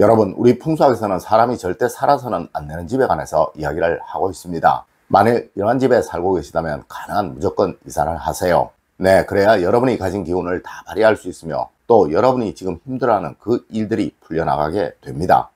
여러분 우리 풍수학에서는 사람이 절대 살아서는 안 되는 집에 관해서 이야기를 하고 있습니다. 만일 이러한 집에 살고 계시다면 가능한 무조건 이사를 하세요. 네 그래야 여러분이 가진 기운을 다 발휘할 수 있으며 또 여러분이 지금 힘들어하는 그 일들이 풀려나가게 됩니다.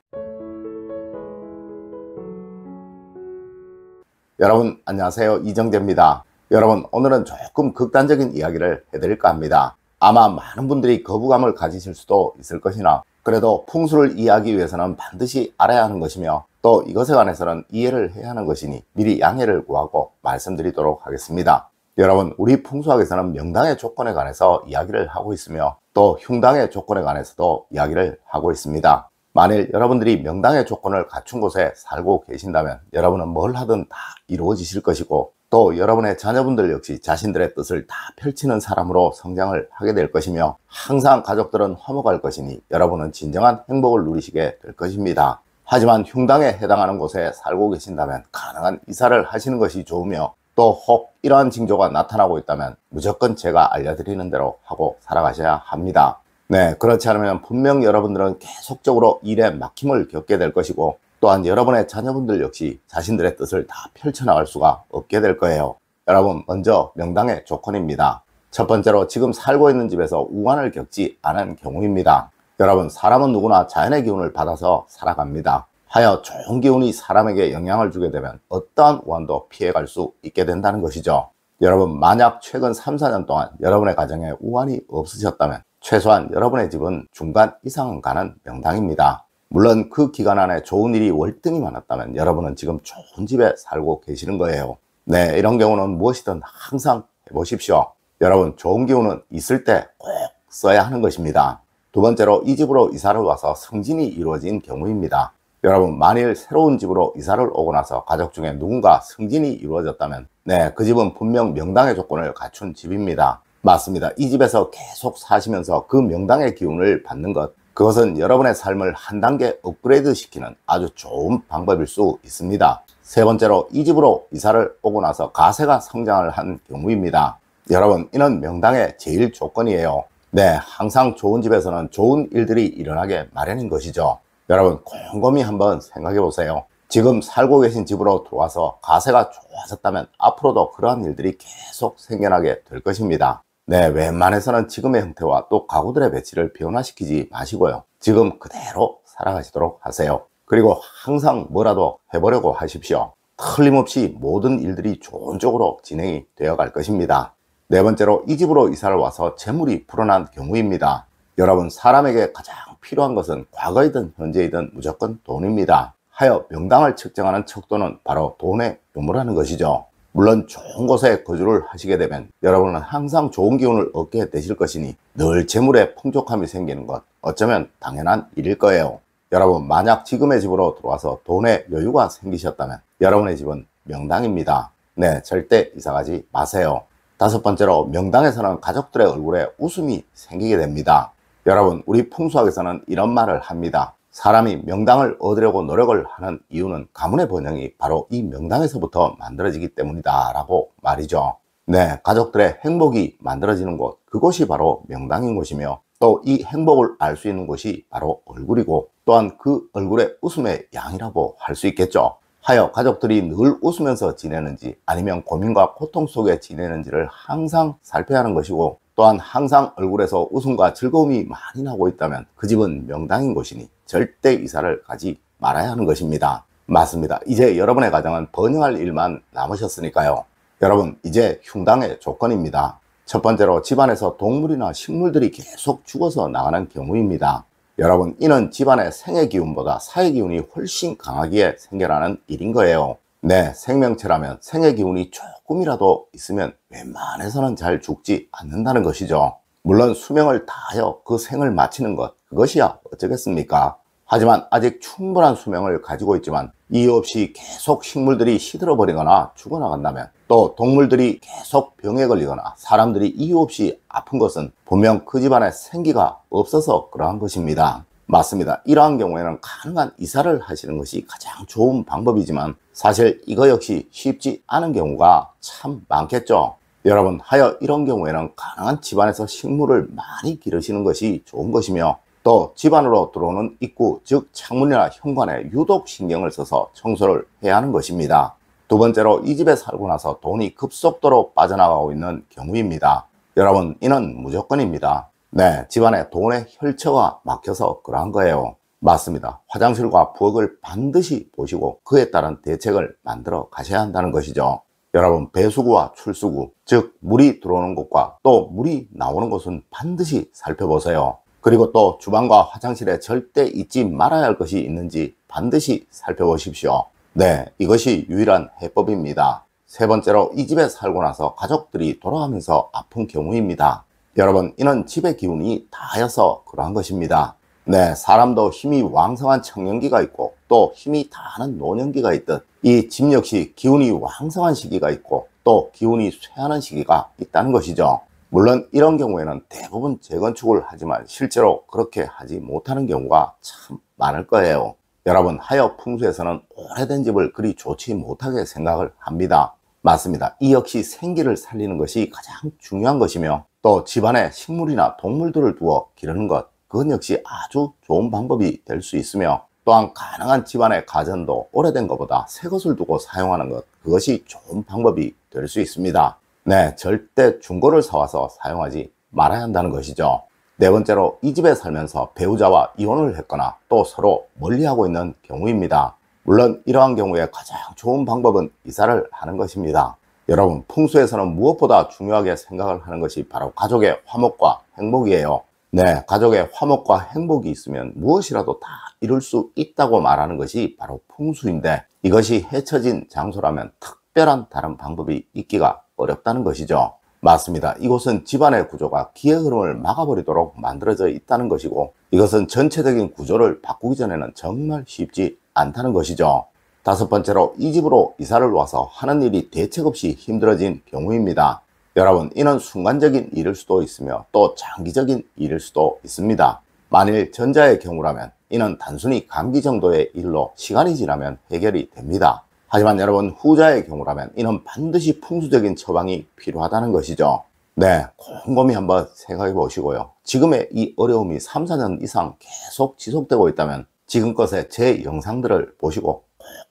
여러분 안녕하세요 이정재입니다. 여러분 오늘은 조금 극단적인 이야기를 해드릴까 합니다. 아마 많은 분들이 거부감을 가지실 수도 있을 것이나 그래도 풍수를 이해하기 위해서는 반드시 알아야 하는 것이며 또 이것에 관해서는 이해를 해야 하는 것이니 미리 양해를 구하고 말씀드리도록 하겠습니다. 여러분 우리 풍수학에서는 명당의 조건에 관해서 이야기를 하고 있으며 또 흉당의 조건에 관해서도 이야기를 하고 있습니다. 만일 여러분들이 명당의 조건을 갖춘 곳에 살고 계신다면 여러분은 뭘 하든 다 이루어지실 것이고 또 여러분의 자녀분들 역시 자신들의 뜻을 다 펼치는 사람으로 성장을 하게 될 것이며 항상 가족들은 화목할 것이니 여러분은 진정한 행복을 누리시게 될 것입니다. 하지만 흉당에 해당하는 곳에 살고 계신다면 가능한 이사를 하시는 것이 좋으며 또 혹 이러한 징조가 나타나고 있다면 무조건 제가 알려드리는 대로 하고 살아가셔야 합니다. 네, 그렇지 않으면 분명 여러분들은 계속적으로 일에 막힘을 겪게 될 것이고 또한 여러분의 자녀분들 역시 자신들의 뜻을 다 펼쳐나갈 수가 없게 될 거예요. 여러분 먼저 명당의 조건입니다. 첫 번째로 지금 살고 있는 집에서 우환을 겪지 않은 경우입니다. 여러분 사람은 누구나 자연의 기운을 받아서 살아갑니다. 하여 좋은 기운이 사람에게 영향을 주게 되면 어떠한 우환도 피해갈 수 있게 된다는 것이죠. 여러분 만약 최근 3, 4년 동안 여러분의 가정에 우환이 없으셨다면 최소한 여러분의 집은 중간 이상은 가는 명당입니다. 물론 그 기간 안에 좋은 일이 월등히 많았다면 여러분은 지금 좋은 집에 살고 계시는 거예요. 네, 이런 경우는 무엇이든 항상 해보십시오. 여러분, 좋은 기운은 있을 때 꼭 써야 하는 것입니다. 두 번째로 이 집으로 이사를 와서 승진이 이루어진 경우입니다. 여러분, 만일 새로운 집으로 이사를 오고 나서 가족 중에 누군가 승진이 이루어졌다면 네, 그 집은 분명 명당의 조건을 갖춘 집입니다. 맞습니다. 이 집에서 계속 사시면서 그 명당의 기운을 받는 것 그것은 여러분의 삶을 한 단계 업그레이드 시키는 아주 좋은 방법일 수 있습니다. 세 번째로 이 집으로 이사를 오고 나서 가세가 성장을 한 경우입니다. 여러분 이는 명당의 제일 조건이에요. 네 항상 좋은 집에서는 좋은 일들이 일어나게 마련인 것이죠. 여러분 곰곰이 한번 생각해 보세요. 지금 살고 계신 집으로 들어와서 가세가 좋아졌다면 앞으로도 그러한 일들이 계속 생겨나게 될 것입니다. 네, 웬만해서는 지금의 형태와 또 가구들의 배치를 변화시키지 마시고요. 지금 그대로 살아가시도록 하세요. 그리고 항상 뭐라도 해보려고 하십시오. 틀림없이 모든 일들이 좋은 쪽으로 진행이 되어 갈 것입니다. 네 번째로 이 집으로 이사를 와서 재물이 불어난 경우입니다. 여러분 사람에게 가장 필요한 것은 과거이든 현재이든 무조건 돈입니다. 하여 명당을 측정하는 척도는 바로 돈의 유무라는 것이죠. 물론 좋은 곳에 거주를 하시게 되면 여러분은 항상 좋은 기운을 얻게 되실 것이니 늘 재물에 풍족함이 생기는 것 어쩌면 당연한 일일 거예요. 여러분 만약 지금의 집으로 들어와서 돈의 여유가 생기셨다면 여러분의 집은 명당입니다. 네 절대 이사가지 마세요. 다섯 번째로 명당에서는 가족들의 얼굴에 웃음이 생기게 됩니다. 여러분 우리 풍수학에서는 이런 말을 합니다. 사람이 명당을 얻으려고 노력을 하는 이유는 가문의 번영이 바로 이 명당에서부터 만들어지기 때문이다 라고 말이죠. 네, 가족들의 행복이 만들어지는 곳, 그곳이 바로 명당인 곳이며 또 이 행복을 알 수 있는 곳이 바로 얼굴이고 또한 그 얼굴의 웃음의 양이라고 할 수 있겠죠. 하여 가족들이 늘 웃으면서 지내는지 아니면 고민과 고통 속에 지내는지를 항상 살펴야 하는 것이고 또한 항상 얼굴에서 웃음과 즐거움이 많이 나고 있다면 그 집은 명당인 곳이니 절대 이사를 가지 말아야 하는 것입니다. 맞습니다. 이제 여러분의 가정은 번영할 일만 남으셨으니까요. 여러분 이제 흉당의 조건입니다. 첫 번째로 집안에서 동물이나 식물들이 계속 죽어서 나가는 경우입니다. 여러분 이는 집안의 생의 기운보다 사의 기운이 훨씬 강하기에 생겨나는 일인 거예요. 네, 생명체라면 생의 기운이 조금이라도 있으면 웬만해서는 잘 죽지 않는다는 것이죠. 물론 수명을 다하여 그 생을 마치는 것, 그것이야 어쩌겠습니까? 하지만 아직 충분한 수명을 가지고 있지만 이유 없이 계속 식물들이 시들어버리거나 죽어나간다면 또 동물들이 계속 병에 걸리거나 사람들이 이유 없이 아픈 것은 분명 그 집안에 생기가 없어서 그러한 것입니다. 맞습니다. 이러한 경우에는 가능한 이사를 하시는 것이 가장 좋은 방법이지만 사실 이거 역시 쉽지 않은 경우가 참 많겠죠. 여러분 하여 이런 경우에는 가능한 집안에서 식물을 많이 기르시는 것이 좋은 것이며 또 집안으로 들어오는 입구 즉 창문이나 현관에 유독 신경을 써서 청소를 해야 하는 것입니다. 두 번째로 이 집에 살고 나서 돈이 급속도로 빠져나가고 있는 경우입니다. 여러분 이는 무조건입니다. 네 집안에 돈의 혈처가 막혀서 그러한 거예요. 맞습니다. 화장실과 부엌을 반드시 보시고 그에 따른 대책을 만들어 가셔야 한다는 것이죠. 여러분 배수구와 출수구 즉 물이 들어오는 곳과 또 물이 나오는 곳은 반드시 살펴보세요. 그리고 또 주방과 화장실에 절대 잊지 말아야 할 것이 있는지 반드시 살펴보십시오. 네, 이것이 유일한 해법입니다. 세 번째로 이 집에 살고 나서 가족들이 돌아가면서 아픈 경우입니다. 여러분, 이는 집의 기운이 다하여서 그러한 것입니다. 네, 사람도 힘이 왕성한 청년기가 있고 또 힘이 다하는 노년기가 있듯 이 집 역시 기운이 왕성한 시기가 있고 또 기운이 쇠하는 시기가 있다는 것이죠. 물론 이런 경우에는 대부분 재건축을 하지만 실제로 그렇게 하지 못하는 경우가 참 많을 거예요. 여러분 하여 풍수에서는 오래된 집을 그리 좋지 못하게 생각을 합니다. 맞습니다. 이 역시 생기를 살리는 것이 가장 중요한 것이며 또 집안에 식물이나 동물들을 두어 기르는 것 그건 역시 아주 좋은 방법이 될 수 있으며 또한 가능한 집안의 가전도 오래된 것보다 새 것을 두고 사용하는 것 그것이 좋은 방법이 될 수 있습니다. 네, 절대 중고를 사와서 사용하지 말아야 한다는 것이죠. 네 번째로 이 집에 살면서 배우자와 이혼을 했거나 또 서로 멀리하고 있는 경우입니다. 물론 이러한 경우에 가장 좋은 방법은 이사를 하는 것입니다. 여러분 풍수에서는 무엇보다 중요하게 생각을 하는 것이 바로 가족의 화목과 행복이에요. 네, 가족의 화목과 행복이 있으면 무엇이라도 다 이룰 수 있다고 말하는 것이 바로 풍수인데 이것이 헤쳐진 장소라면 특별한 다른 방법이 있기가 어렵다는 것이죠. 맞습니다. 이곳은 집안의 구조가 기의 흐름을 막아버리도록 만들어져 있다는 것이고 이것은 전체적인 구조를 바꾸기 전에는 정말 쉽지 않다는 것이죠. 다섯 번째로 이 집으로 이사를 와서 하는 일이 대책 없이 힘들어진 경우입니다. 여러분 이는 순간적인 일일 수도 있으며 또 장기적인 일일 수도 있습니다. 만일 전자의 경우라면 이는 단순히 감기 정도의 일로 시간이 지나면 해결이 됩니다. 하지만 여러분 후자의 경우라면 이는 반드시 풍수적인 처방이 필요하다는 것이죠. 네, 곰곰이 한번 생각해 보시고요. 지금의 이 어려움이 3, 4년 이상 계속 지속되고 있다면 지금껏의 제 영상들을 보시고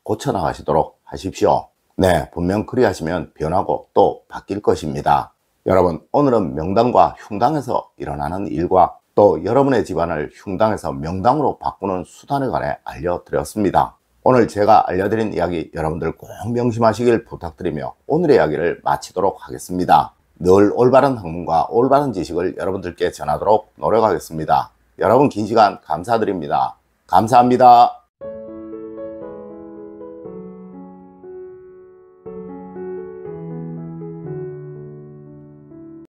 고쳐나가시도록 하십시오. 네, 분명 그리하시면 변하고 또 바뀔 것입니다. 여러분, 오늘은 명당과 흉당에서 일어나는 일과 또 여러분의 집안을 흉당에서 명당으로 바꾸는 수단에 관해 알려드렸습니다. 오늘 제가 알려드린 이야기 여러분들 꼭 명심하시길 부탁드리며 오늘의 이야기를 마치도록 하겠습니다. 늘 올바른 학문과 올바른 지식을 여러분들께 전하도록 노력하겠습니다. 여러분 긴 시간 감사드립니다. 감사합니다.